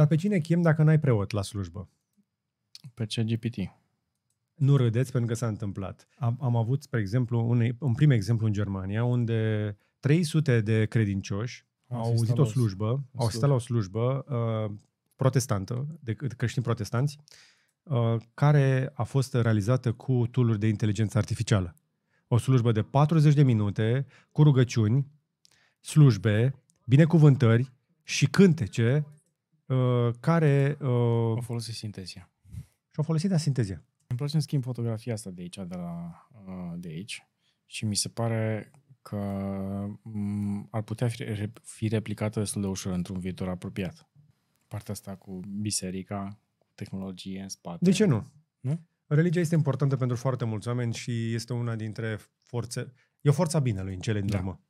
Dar pe cine chem dacă n-ai preot la slujbă? Pe CGPT. Nu râdeți pentru că s-a întâmplat. Am, am avut, spre exemplu, un, un prim exemplu în Germania, unde 300 de credincioși au, au auzit o slujbă, o slujbă. au stat la o slujbă uh, protestantă, de creștini protestanți, uh, care a fost realizată cu tooluri de inteligență artificială. O slujbă de 40 de minute, cu rugăciuni, slujbe, binecuvântări și cântece Uh, care... Uh, o folosit sintezia. Și o folosit sintezia. Îmi place în schimb fotografia asta de aici, de, la, uh, de aici și mi se pare că mm, ar putea fi, fi replicată destul de ușor într-un viitor apropiat. Partea asta cu biserica, cu tehnologie în spate. De ce nu? nu? Religia este importantă pentru foarte mulți oameni și este una dintre forțe... E o forța binelui în cele din da. urmă.